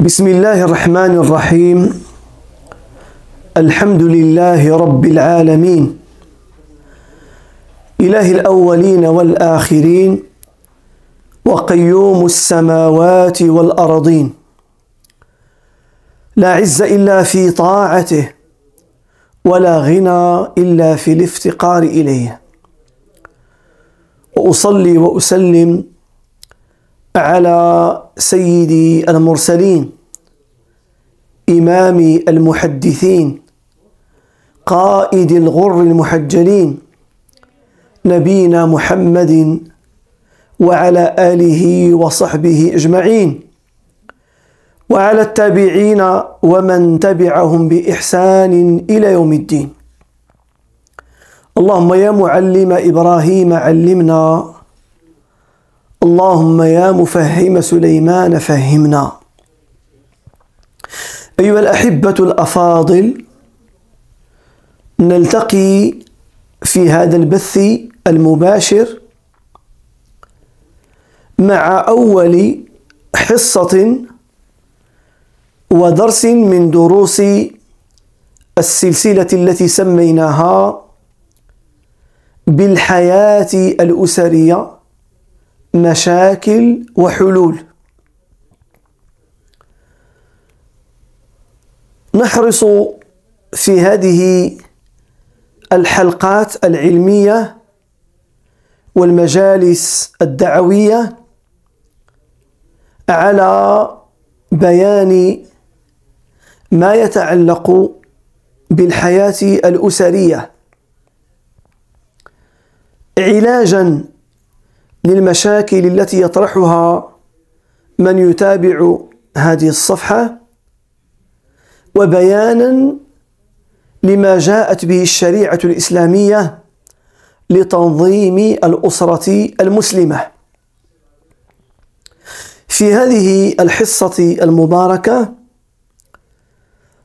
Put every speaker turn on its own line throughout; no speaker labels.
بسم الله الرحمن الرحيم الحمد لله رب العالمين إله الأولين والآخرين وقيوم السماوات والأرضين لا عز إلا في طاعته ولا غنى إلا في الافتقار إليه واصلي واسلم على سيدي المرسلين امام المحدثين قائد الغر المحجلين نبينا محمد وعلى اله وصحبه اجمعين وعلى التابعين ومن تبعهم باحسان الى يوم الدين اللهم يا معلم إبراهيم علمنا اللهم يا مفهم سليمان فهمنا أيها الأحبة الأفاضل نلتقي في هذا البث المباشر مع أول حصة ودرس من دروس السلسلة التي سميناها بالحياة الأسرية مشاكل وحلول نحرص في هذه الحلقات العلمية والمجالس الدعوية على بيان ما يتعلق بالحياة الأسرية علاجا للمشاكل التي يطرحها من يتابع هذه الصفحة وبيانا لما جاءت به الشريعة الإسلامية لتنظيم الأسرة المسلمة. في هذه الحصة المباركة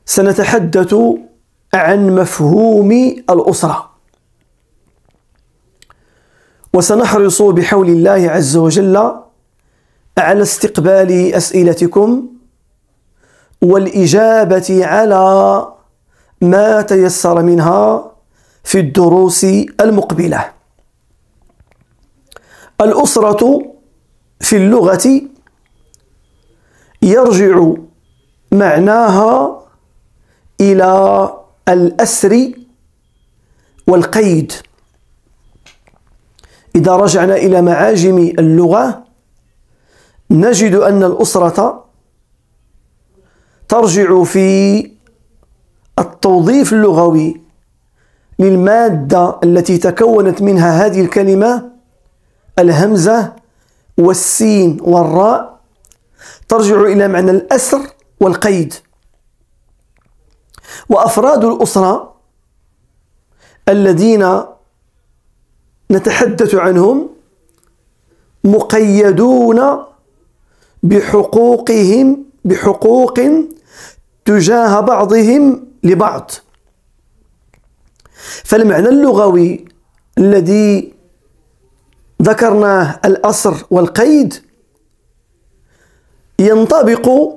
سنتحدث عن مفهوم الأسرة. وسنحرص بحول الله عز وجل على استقبال اسئلتكم والاجابه على ما تيسر منها في الدروس المقبله الاسره في اللغه يرجع معناها الى الاسر والقيد إذا رجعنا إلى معاجم اللغة نجد أن الأسرة ترجع في التوظيف اللغوي للمادة التي تكونت منها هذه الكلمة الهمزة والسين والراء ترجع إلى معنى الأسر والقيد وأفراد الأسرة الذين نتحدث عنهم مقيدون بحقوقهم بحقوق تجاه بعضهم لبعض فالمعنى اللغوي الذي ذكرناه الأسر والقيد ينطبق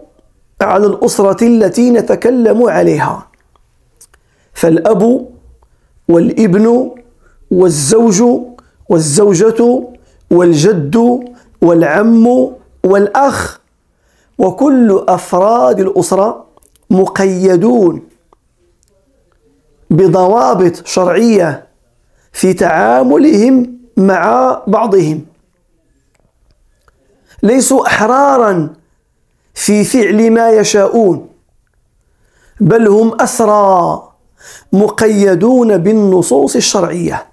على الأسرة التي نتكلم عليها فالأب والابن والزوج والزوجة والجد والعم والأخ وكل أفراد الأسرة مقيدون بضوابط شرعية في تعاملهم مع بعضهم ليسوا أحرارا في فعل ما يشاءون بل هم أسرى مقيدون بالنصوص الشرعيه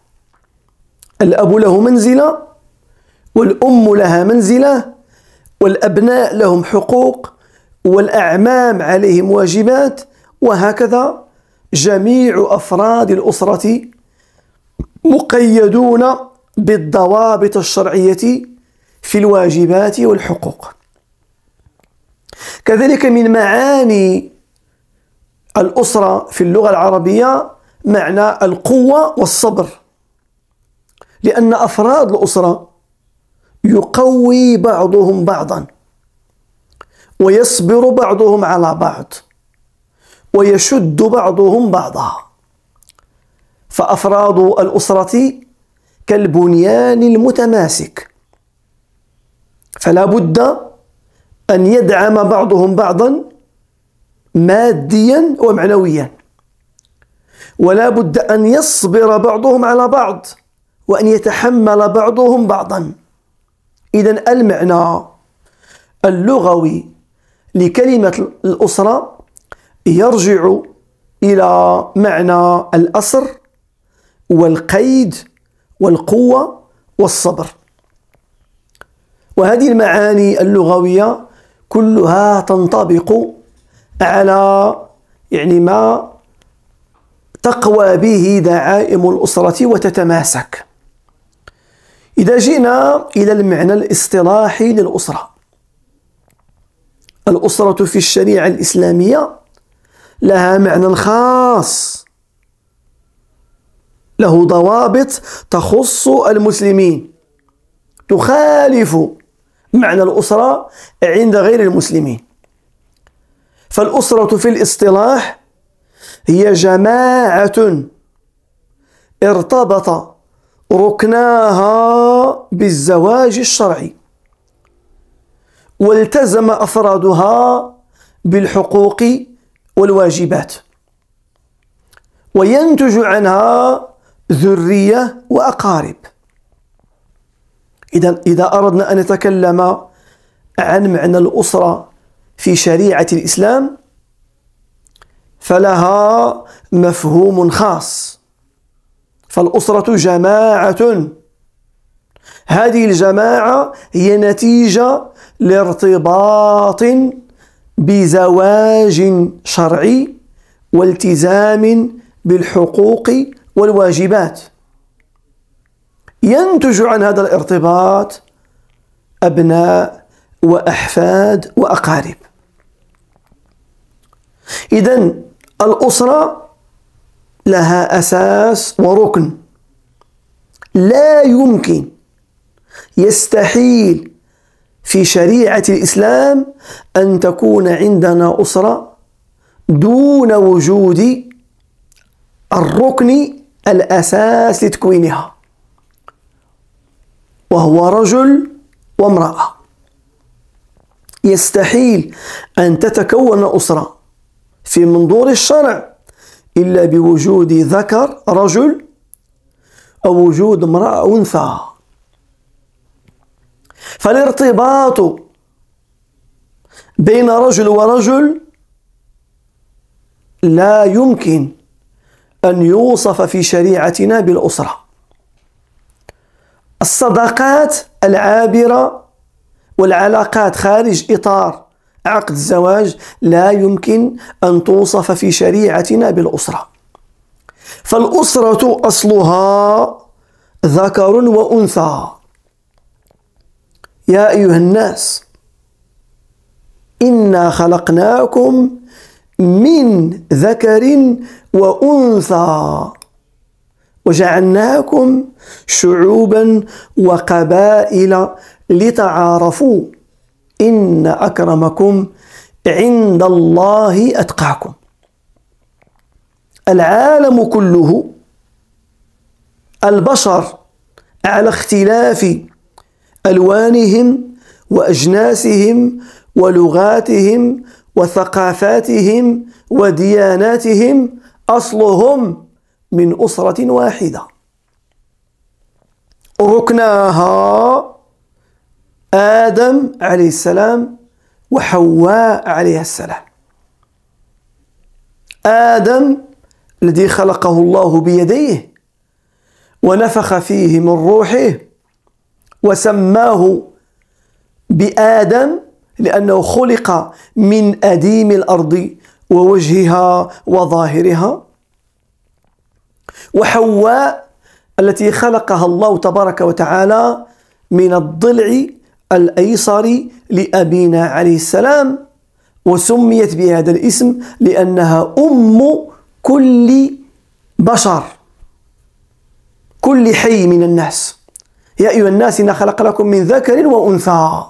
الأب له منزلة والأم لها منزلة والأبناء لهم حقوق والأعمام عليهم واجبات وهكذا جميع أفراد الأسرة مقيدون بالضوابط الشرعية في الواجبات والحقوق كذلك من معاني الأسرة في اللغة العربية معنى القوة والصبر لأن أفراد الأسرة يقوي بعضهم بعضا ويصبر بعضهم على بعض ويشد بعضهم بعضا فأفراد الأسرة كالبنيان المتماسك فلا بد أن يدعم بعضهم بعضا ماديا ومعنويا ولا بد أن يصبر بعضهم على بعض وأن يتحمل بعضهم بعضا إذا المعنى اللغوي لكلمة الأسرة يرجع إلى معنى الأسر والقيد والقوة والصبر وهذه المعاني اللغوية كلها تنطبق على يعني ما تقوى به دعائم الأسرة وتتماسك إذا جئنا إلى المعنى الاصطلاحي للأسرة الأسرة في الشريعة الإسلامية لها معنى خاص له ضوابط تخص المسلمين تخالف معنى الأسرة عند غير المسلمين فالأسرة في الاصطلاح هي جماعة ارتبط ركناها بالزواج الشرعي والتزم أفرادها بالحقوق والواجبات وينتج عنها ذرية وأقارب إذا إذا أردنا أن نتكلم عن معنى الأسرة في شريعة الإسلام فلها مفهوم خاص فالأسرة جماعة هذه الجماعة هي نتيجة لارتباط بزواج شرعي والتزام بالحقوق والواجبات ينتج عن هذا الارتباط أبناء وأحفاد وأقارب إذن الأسرة لها أساس وركن لا يمكن يستحيل في شريعة الإسلام أن تكون عندنا أسرة دون وجود الركن الأساس لتكوينها وهو رجل وامرأة يستحيل أن تتكون أسرة في منظور الشرع إلا بوجود ذكر رجل أو وجود امرأة أنثى فالارتباط بين رجل ورجل لا يمكن أن يوصف في شريعتنا بالأسرة الصداقات العابرة والعلاقات خارج إطار عقد الزواج لا يمكن أن توصف في شريعتنا بالأسرة فالأسرة أصلها ذكر وأنثى يا أيها الناس إنا خلقناكم من ذكر وأنثى وجعلناكم شعوبا وقبائل لتعارفوا إن أكرمكم عند الله أتقاكم العالم كله البشر على اختلاف ألوانهم وأجناسهم ولغاتهم وثقافاتهم ودياناتهم أصلهم من أسرة واحدة ركناها آدم عليه السلام وحواء عليها السلام آدم الذي خلقه الله بيديه ونفخ فيه من روحه وسماه بآدم لأنه خلق من أديم الأرض ووجهها وظاهرها وحواء التي خلقها الله تبارك وتعالى من الضلع الأيصر لأبينا عليه السلام وسميت بهذا الاسم لأنها أم كل بشر كل حي من الناس يا أيها الناس إن خلق لكم من ذكر وأنثى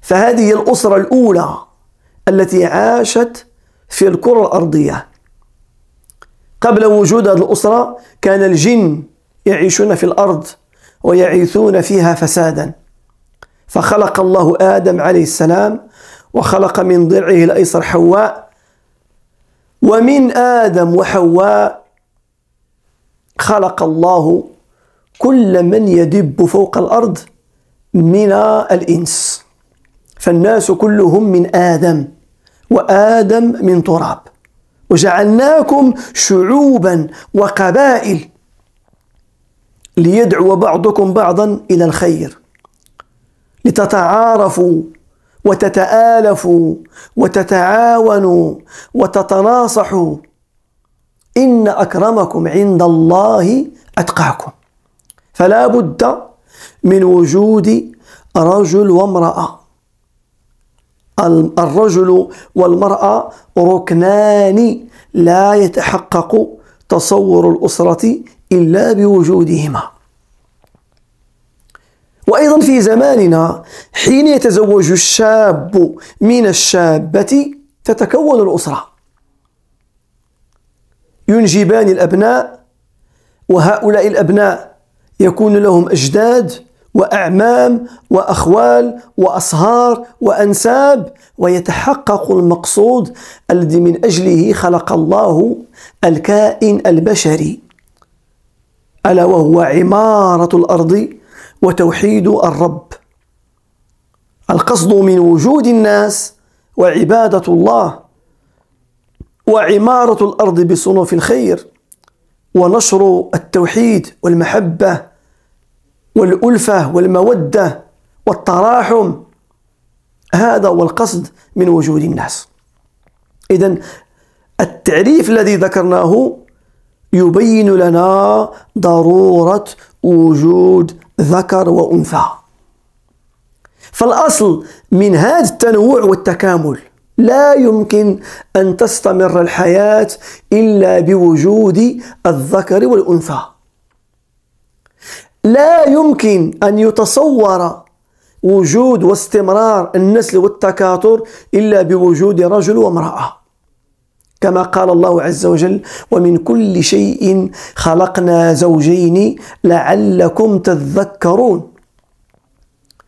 فهذه الأسرة الأولى التي عاشت في الكرة الأرضية قبل وجود هذه الأسرة كان الجن يعيشون في الأرض ويعيثون فيها فسادا فخلق الله آدم عليه السلام وخلق من ضلعه الأيسر حواء ومن آدم وحواء خلق الله كل من يدب فوق الأرض من الإنس فالناس كلهم من آدم وآدم من تراب وجعلناكم شعوبا وقبائل ليدعو بعضكم بعضا إلى الخير لتتعارفوا وتتآلفوا وتتعاونوا وتتناصحوا إن أكرمكم عند الله أتقاكم فلا بد من وجود رجل وامرأة الرجل والمرأة ركنان لا يتحقق تصور الأسرة إلا بوجودهما وأيضا في زماننا حين يتزوج الشاب من الشابة تتكون الأسرة ينجبان الأبناء وهؤلاء الأبناء يكون لهم أجداد وأعمام وأخوال وأصهار وأنساب ويتحقق المقصود الذي من أجله خلق الله الكائن البشري ألا وهو عمارة الأرض وتوحيد الرب القصد من وجود الناس وعباده الله وعماره الارض بصنوف الخير ونشر التوحيد والمحبه والالفه والموده والتراحم هذا هو القصد من وجود الناس اذا التعريف الذي ذكرناه يبين لنا ضروره وجود ذكر وأنثى فالأصل من هذا التنوع والتكامل لا يمكن أن تستمر الحياة إلا بوجود الذكر والأنثى لا يمكن أن يتصور وجود واستمرار النسل والتكاثر إلا بوجود رجل وامرأة كما قال الله عز وجل ومن كل شيء خلقنا زوجين لعلكم تذكرون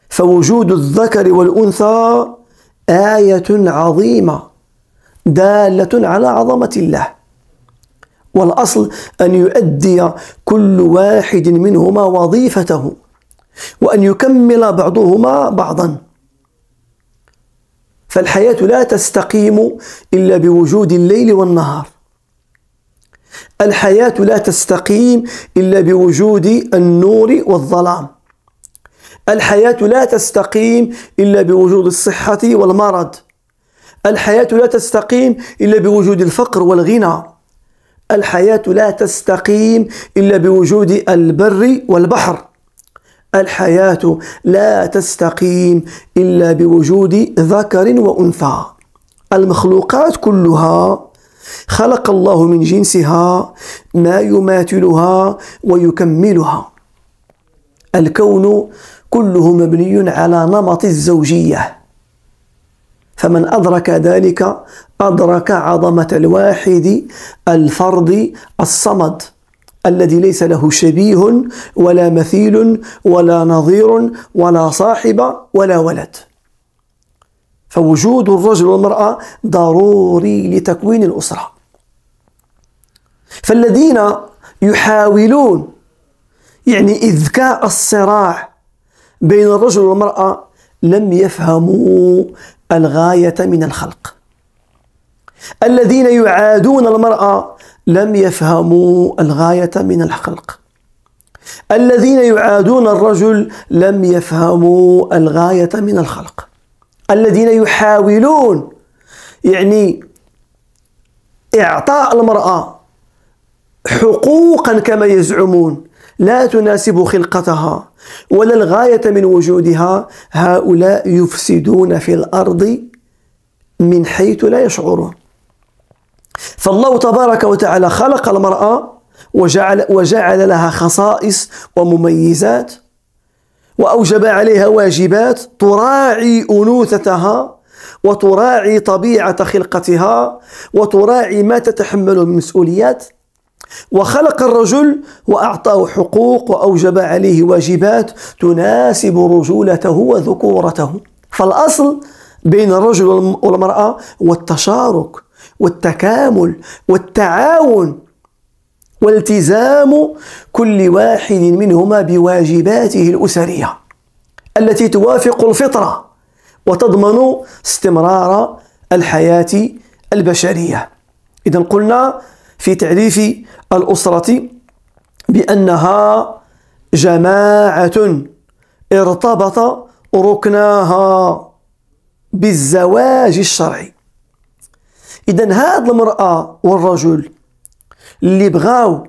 فوجود الذكر والأنثى آية عظيمة دالة على عظمة الله والأصل أن يؤدي كل واحد منهما وظيفته وأن يكمل بعضهما بعضاً فالحياة لا تستقيم إلا بوجود الليل والنهار الحياة لا تستقيم إلا بوجود النور والظلام الحياة لا تستقيم إلا بوجود الصحة والمرض الحياة لا تستقيم إلا بوجود الفقر والغنى الحياة لا تستقيم إلا بوجود البر والبحر الحياة لا تستقيم إلا بوجود ذكر وأنثى المخلوقات كلها خلق الله من جنسها ما يماثلها ويكملها الكون كله مبني على نمط الزوجية فمن أدرك ذلك أدرك عظمة الواحد الفرد الصمد الذي ليس له شبيه ولا مثيل ولا نظير ولا صاحب ولا ولد فوجود الرجل والمرأة ضروري لتكوين الأسرة فالذين يحاولون يعني إذكاء الصراع بين الرجل والمرأة لم يفهموا الغاية من الخلق الذين يعادون المرأة لم يفهموا الغاية من الخلق الذين يعادون الرجل لم يفهموا الغاية من الخلق الذين يحاولون يعني إعطاء المرأة حقوقا كما يزعمون لا تناسب خلقتها ولا الغاية من وجودها هؤلاء يفسدون في الأرض من حيث لا يشعرون فالله تبارك وتعالى خلق المرأة وجعل وجعل لها خصائص ومميزات وأوجب عليها واجبات تراعي أنوثتها وتراعي طبيعة خلقتها وتراعي ما تتحمله من مسؤوليات وخلق الرجل وأعطاه حقوق وأوجب عليه واجبات تناسب رجولته وذكورته فالأصل بين الرجل والمرأة هو التشارك والتكامل والتعاون والتزام كل واحد منهما بواجباته الأسرية التي توافق الفطرة وتضمن استمرار الحياة البشرية إذا قلنا في تعريف الأسرة بأنها جماعة ارتبط ركناها بالزواج الشرعي اذا هاد المراه والرجل اللي بغاو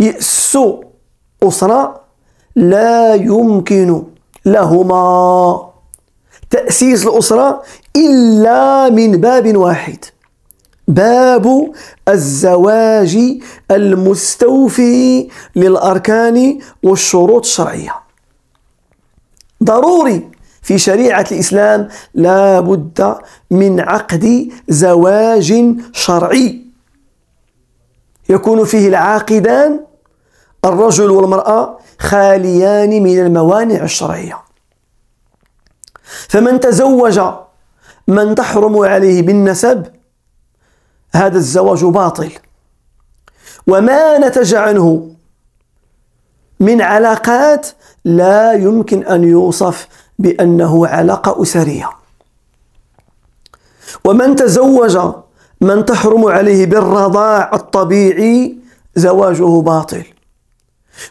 يأسوا أسرة لا يمكن لهما تأسيس الأسرة إلا من باب واحد باب الزواج المستوفي للأركان والشروط الشرعية ضروري في شريعة الإسلام لا بد من عقد زواج شرعي يكون فيه العاقدان الرجل والمرأة خاليان من الموانع الشرعية فمن تزوج من تحرم عليه بالنسب هذا الزواج باطل وما نتج عنه من علاقات لا يمكن أن يوصف بأنه علاقة أسرية ومن تزوج من تحرم عليه بالرضاع الطبيعي زواجه باطل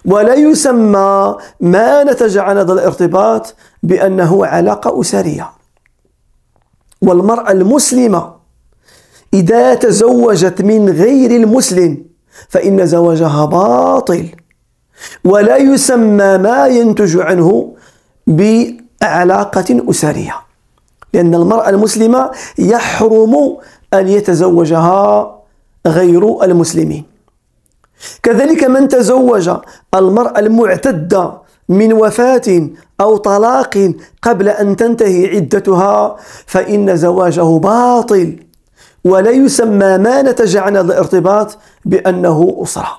ولا يسمى ما نتج عن هذا الارتباط بأنه علاقة أسرية والمرأة المسلمة إذا تزوجت من غير المسلم فإن زواجها باطل ولا يسمى ما ينتج عنه ب علاقة أسرية لأن المرأة المسلمة يحرم أن يتزوجها غير المسلمين كذلك من تزوج المرأة المعتدة من وفاة أو طلاق قبل أن تنتهي عدتها فإن زواجه باطل ولا يسمى ما نتج عن هذا الارتباط بأنه أسرة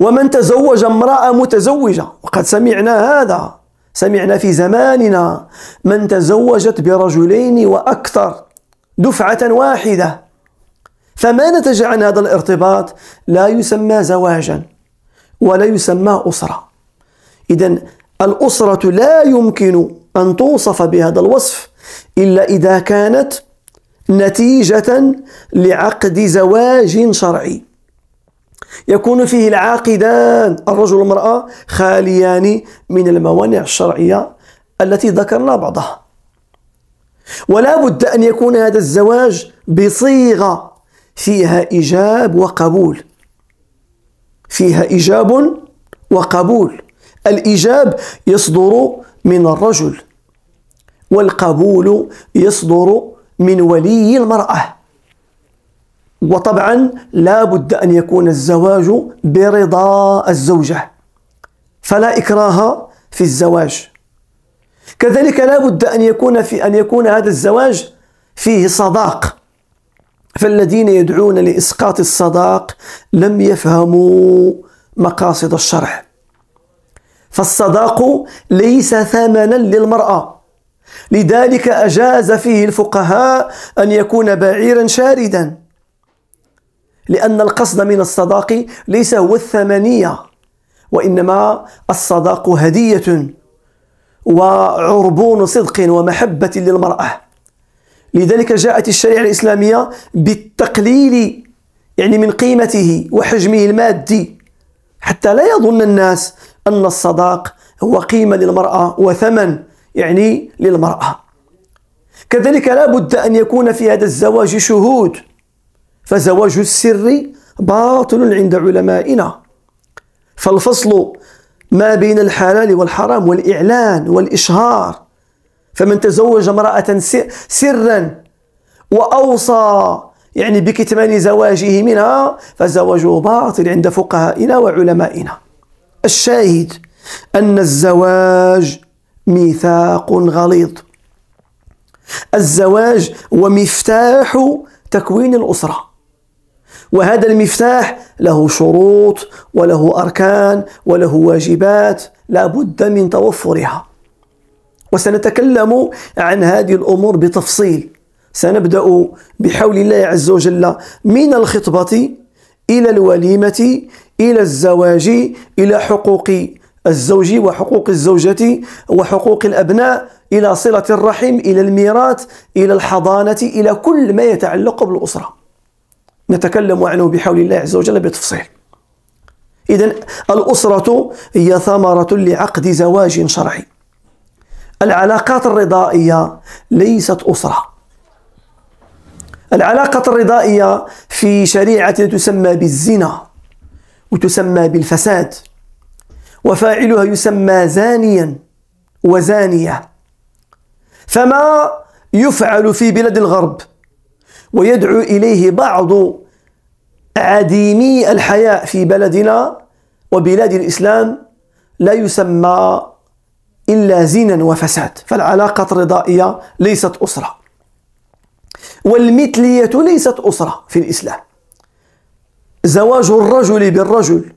ومن تزوج امرأة متزوجة وقد سمعنا هذا سمعنا في زماننا من تزوجت برجلين وأكثر دفعة واحدة فما نتج عن هذا الارتباط لا يسمى زواجا ولا يسمى أسرة إذا الأسرة لا يمكن أن توصف بهذا الوصف إلا إذا كانت نتيجة لعقد زواج شرعي يكون فيه العاقدان الرجل والمرأة خاليان من الموانع الشرعية التي ذكرنا بعضها ولا بد أن يكون هذا الزواج بصيغة فيها إيجاب وقبول فيها إيجاب وقبول الإيجاب يصدر من الرجل والقبول يصدر من ولي المرأة وطبعا لا بد أن يكون الزواج برضا الزوجة فلا إكراه في الزواج كذلك لا بد أن يكون في أن يكون هذا الزواج فيه صداق فالذين يدعون لإسقاط الصداق لم يفهموا مقاصد الشرع فالصداق ليس ثمنا للمرأة لذلك أجاز فيه الفقهاء أن يكون بعيرا شاردا لأن القصد من الصداق ليس هو الثمنية وإنما الصداق هدية وعربون صدق ومحبة للمرأة لذلك جاءت الشريعة الإسلامية بالتقليل يعني من قيمته وحجمه المادي حتى لا يظن الناس أن الصداق هو قيمة للمرأة وثمن يعني للمرأة كذلك لا بد أن يكون في هذا الزواج شهود فزواج السر باطل عند علمائنا فالفصل ما بين الحلال والحرام والإعلان والإشهار فمن تزوج امرأة سرا وأوصى يعني بكتمان زواجه منها فزواجه باطل عند فقهائنا وعلمائنا الشاهد أن الزواج ميثاق غليظ الزواج ومفتاح تكوين الأسرة وهذا المفتاح له شروط وله أركان وله واجبات لا بد من توفرها وسنتكلم عن هذه الأمور بتفصيل سنبدأ بحول الله عز وجل من الخطبة إلى الوليمة إلى الزواج إلى حقوق الزوج وحقوق الزوجة وحقوق الأبناء إلى صلة الرحم إلى الميراث إلى الحضانة إلى كل ما يتعلق بالأسرة نتكلم عنه بحول الله عز وجل بتفصيل إذا الأسرة هي ثمرة لعقد زواج شرعي العلاقات الرضائية ليست أسرة العلاقة الرضائية في شريعة تسمى بالزنا وتسمى بالفساد وفاعلها يسمى زانيا وزانية فما يفعل في بلاد الغرب ويدعو إليه بعض عديمي الحياء في بلدنا وبلاد الإسلام لا يسمى إلا زنا وفساد فالعلاقة الرضائية ليست أسرة والمثلية ليست أسرة في الإسلام زواج الرجل بالرجل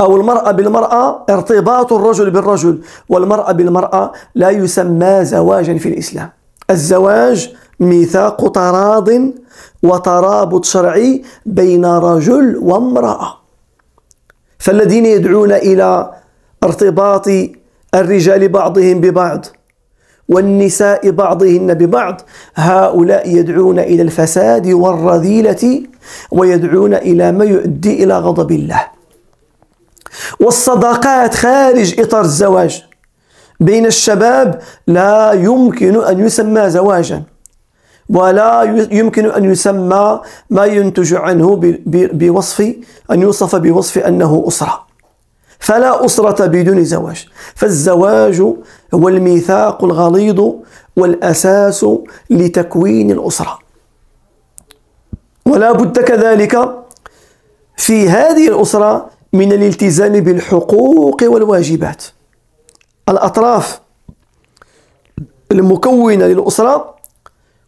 أو المرأة بالمرأة ارتباط الرجل بالرجل والمرأة بالمرأة لا يسمى زواجا في الإسلام الزواج ميثاق تراض وترابط شرعي بين رجل وامرأة فالذين يدعون إلى ارتباط الرجال بعضهم ببعض والنساء بعضهن ببعض هؤلاء يدعون إلى الفساد والرذيلة ويدعون إلى ما يؤدي إلى غضب الله والصداقات خارج إطار الزواج بين الشباب لا يمكن أن يسمى زواجاً ولا يمكن أن يسمى ما ينتج عنه بوصف أن يوصف بوصف أنه أسرة فلا أسرة بدون زواج فالزواج هو الميثاق الغليظ والأساس لتكوين الأسرة ولا بد كذلك في هذه الأسرة من الالتزام بالحقوق والواجبات الأطراف المكونة للأسرة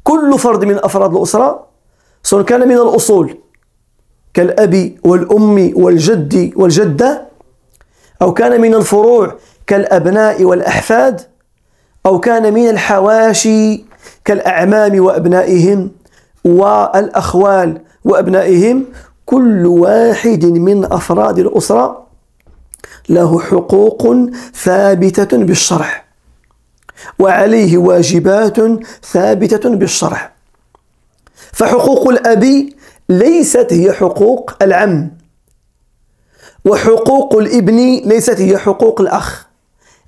كل فرد من أفراد الأسرة سواء كان من الأصول كالأب والأم والجد والجدة أو كان من الفروع كالأبناء والأحفاد أو كان من الحواشي كالأعمام وأبنائهم والأخوال وأبنائهم كل واحد من أفراد الأسرة له حقوق ثابتة بالشرع وعليه واجبات ثابتة بالشرع فحقوق الأب ليست هي حقوق العم وحقوق الابن ليست هي حقوق الأخ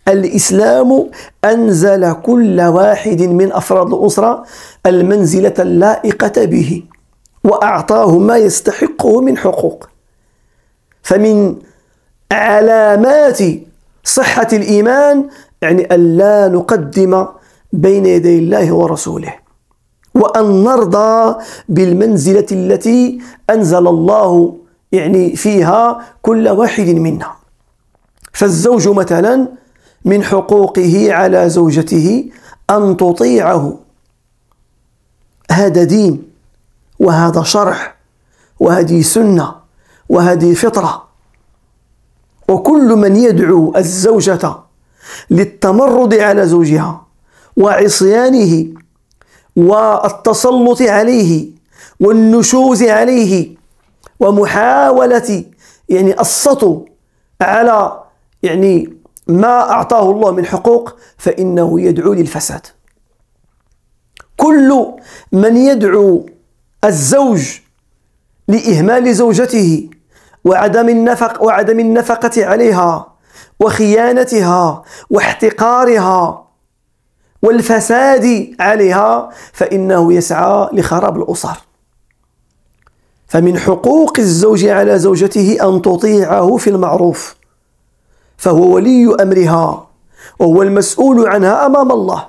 الإسلام أنزل كل واحد من أفراد الأسرة المنزلة اللائقة به وأعطاه ما يستحقه من حقوق فمن علامات صحة الإيمان يعني ألا نقدم بين يدي الله ورسوله وأن نرضى بالمنزلة التي أنزل الله يعني فيها كل واحد منا فالزوج مثلا من حقوقه على زوجته أن تطيعه هذا دين وهذا شرح وهذه سنة وهذه فطرة وكل من يدعو الزوجة للتمرد على زوجها وعصيانه والتسلط عليه والنشوز عليه ومحاولة يعني السطو على يعني ما أعطاه الله من حقوق فإنه يدعو للفساد كل من يدعو الزوج لإهمال زوجته وعدم النفق وعدم النفقة عليها وخيانتها واحتقارها والفساد عليها فإنه يسعى لخراب الأسر فمن حقوق الزوج على زوجته أن تطيعه في المعروف فهو ولي أمرها وهو المسؤول عنها أمام الله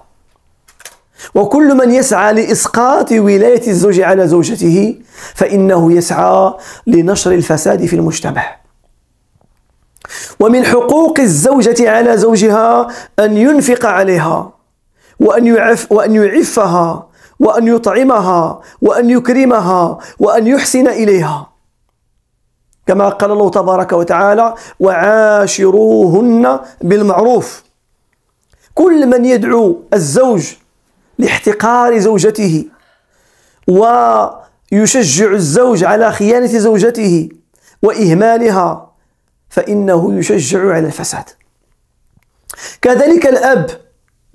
وكل من يسعى لإسقاط ولاية الزوج على زوجته فإنه يسعى لنشر الفساد في المجتمع ومن حقوق الزوجة على زوجها أن ينفق عليها وأن يعف وأن يعفها وأن يطعمها وأن يكرمها وأن يحسن إليها كما قال الله تبارك وتعالى وعاشروهن بالمعروف كل من يدعو الزوج لاحتقار زوجته ويشجع الزوج على خيانة زوجته وإهمالها فإنه يشجع على الفساد كذلك الأب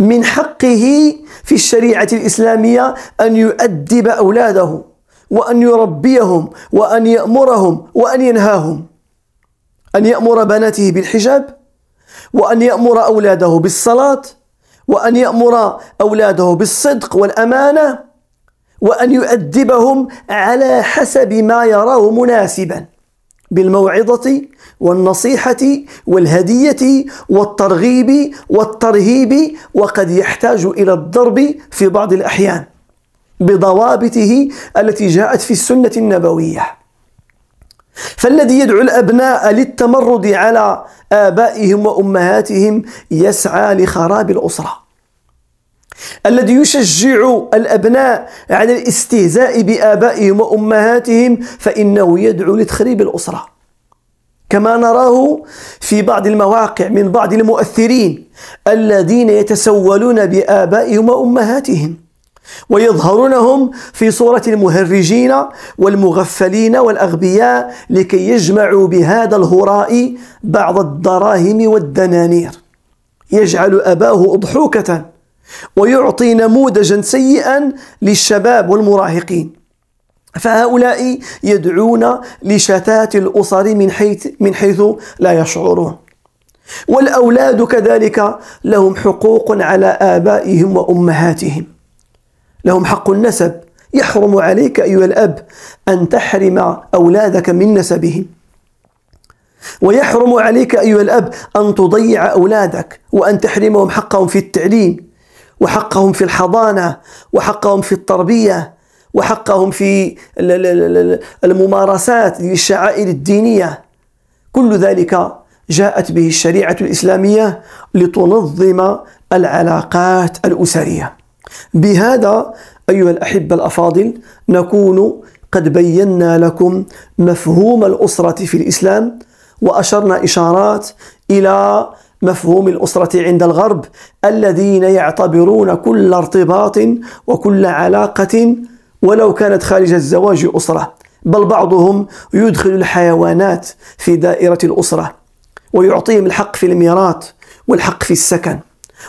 من حقه في الشريعة الإسلامية أن يؤدب أولاده وأن يربيهم وأن يأمرهم وأن ينهاهم أن يأمر بناته بالحجاب وأن يأمر أولاده بالصلاة وأن يأمر أولاده بالصدق والأمانة وأن يؤدبهم على حسب ما يراه مناسبا بالموعظة والنصيحة والهدية والترغيب والترهيب وقد يحتاج إلى الضرب في بعض الأحيان بضوابطه التي جاءت في السنة النبوية فالذي يدعو الأبناء للتمرد على آبائهم وأمهاتهم يسعى لخراب الأسرة الذي يشجع الأبناء على الاستهزاء بآبائهم وأمهاتهم فإنه يدعو لتخريب الأسرة كما نراه في بعض المواقع من بعض المؤثرين الذين يتسولون بآبائهم وأمهاتهم ويظهرونهم في صورة المهرجين والمغفلين والأغبياء لكي يجمعوا بهذا الهراء بعض الدراهم والدنانير يجعل أباه أضحوكة ويعطي نموذجا سيئا للشباب والمراهقين فهؤلاء يدعون لشتات الأسر من حيث من حيث لا يشعرون. والأولاد كذلك لهم حقوق على آبائهم وأمهاتهم. لهم حق النسب، يحرم عليك أيها الأب أن تحرم أولادك من نسبهم. ويحرم عليك أيها الأب أن تضيع أولادك وأن تحرمهم حقهم في التعليم وحقهم في الحضانه وحقهم في التربيه وحقهم في الممارسات للشعائر الدينيه كل ذلك جاءت به الشريعه الاسلاميه لتنظم العلاقات الاسريه بهذا ايها الاحبه الافاضل نكون قد بينا لكم مفهوم الاسره في الاسلام واشرنا اشارات الى مفهوم الأسرة عند الغرب الذين يعتبرون كل ارتباط وكل علاقة ولو كانت خارج الزواج أسرة بل بعضهم يدخل الحيوانات في دائرة الأسرة ويعطيهم الحق في الميراث والحق في السكن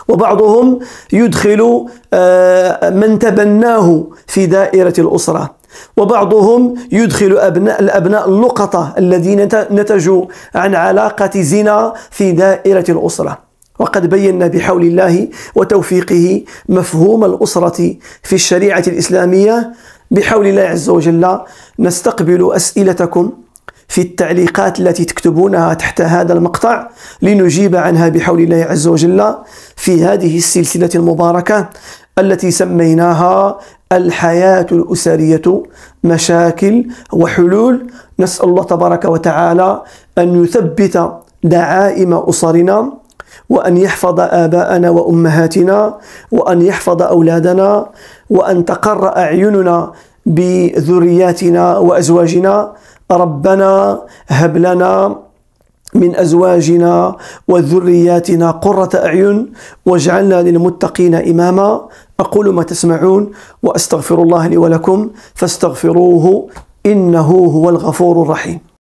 وبعضهم يدخل آه، من تبناه في دائرة الأسرة وبعضهم يدخل أبناء الأبناء اللقطة الذين نتجوا عن علاقة زنا في دائرة الأسرة وقد بينا بحول الله وتوفيقه مفهوم الأسرة في الشريعة الإسلامية بحول الله عز وجل نستقبل أسئلتكم في التعليقات التي تكتبونها تحت هذا المقطع لنجيب عنها بحول الله عز وجل في هذه السلسلة المباركة التي سميناها الحياة الأسرية مشاكل وحلول نسأل الله تبارك وتعالى أن يثبت دعائم أسرنا وأن يحفظ آباءنا وأمهاتنا وأن يحفظ أولادنا وأن تقر أعيننا بذرياتنا وأزواجنا ربنا هب لنا من أزواجنا وذرياتنا قرة أعين واجعلنا للمتقين إماما أقول ما تسمعون وأستغفر الله لي ولكم فاستغفروه إنه هو الغفور الرحيم